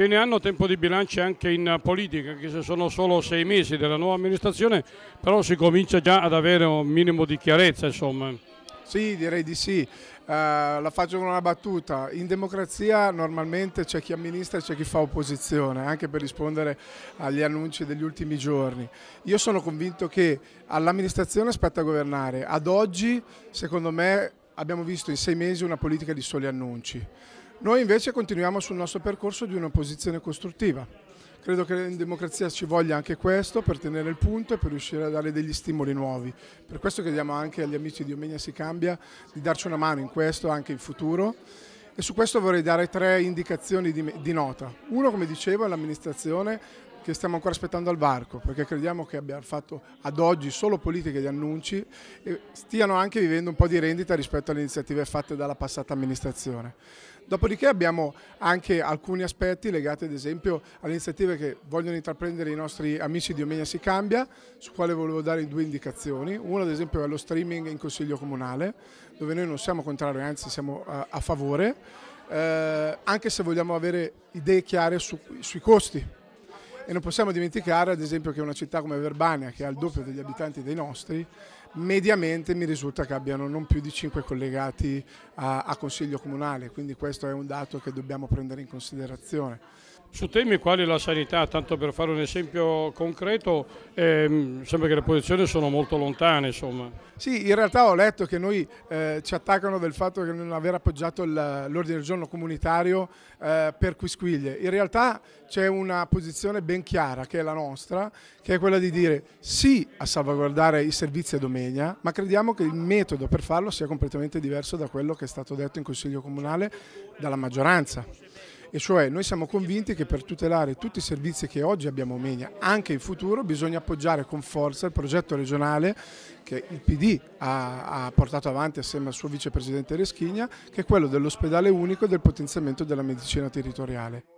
Fine anno tempo di bilancio anche in politica, anche se sono solo sei mesi della nuova amministrazione, però si comincia già ad avere un minimo di chiarezza insomma. Sì, direi di sì. Uh, la faccio con una battuta. In democrazia normalmente c'è chi amministra e c'è chi fa opposizione, anche per rispondere agli annunci degli ultimi giorni. Io sono convinto che all'amministrazione spetta governare. Ad oggi, secondo me, abbiamo visto in sei mesi una politica di soli annunci. Noi invece continuiamo sul nostro percorso di una posizione costruttiva. Credo che in democrazia ci voglia anche questo per tenere il punto e per riuscire a dare degli stimoli nuovi. Per questo chiediamo anche agli amici di Omenia Si Cambia di darci una mano in questo anche in futuro. E su questo vorrei dare tre indicazioni di, di nota. Uno, come dicevo, è l'amministrazione che stiamo ancora aspettando al varco, perché crediamo che abbiano fatto ad oggi solo politiche di annunci e stiano anche vivendo un po' di rendita rispetto alle iniziative fatte dalla passata amministrazione. Dopodiché abbiamo anche alcuni aspetti legati ad esempio alle iniziative che vogliono intraprendere i nostri amici di Omegna Si Cambia, su quale volevo dare due indicazioni. Una ad esempio è lo streaming in Consiglio Comunale, dove noi non siamo contrari, anzi siamo eh, a, favore, eh, anche se vogliamo avere idee chiare su, sui costi e non possiamo dimenticare, ad esempio, che una città come Verbania, che ha il doppio degli abitanti dei nostri, mediamente mi risulta che abbiano non più di 5 collegati a, a consiglio comunale, quindi questo è un dato che dobbiamo prendere in considerazione. Su temi quali la sanità, tanto per fare un esempio concreto, ehm, sembra che le posizioni sono molto lontane. Insomma. Sì, in realtà ho letto che noi eh, ci attaccano del fatto di non aver appoggiato l'ordine del giorno comunitario eh, per quisquiglie. In realtà c'è una posizione ben ben chiara, che è la nostra, che è quella di dire sì a salvaguardare i servizi a Domegna, ma crediamo che il metodo per farlo sia completamente diverso da quello che è stato detto in Consiglio Comunale dalla maggioranza. E cioè noi siamo convinti che per tutelare tutti i servizi che oggi abbiamo a Omegna, anche in futuro, bisogna appoggiare con forza il progetto regionale che il PD ha, ha portato avanti assieme al suo vicepresidente Reschigna, che è quello dell'ospedale unico e del potenziamento della medicina territoriale.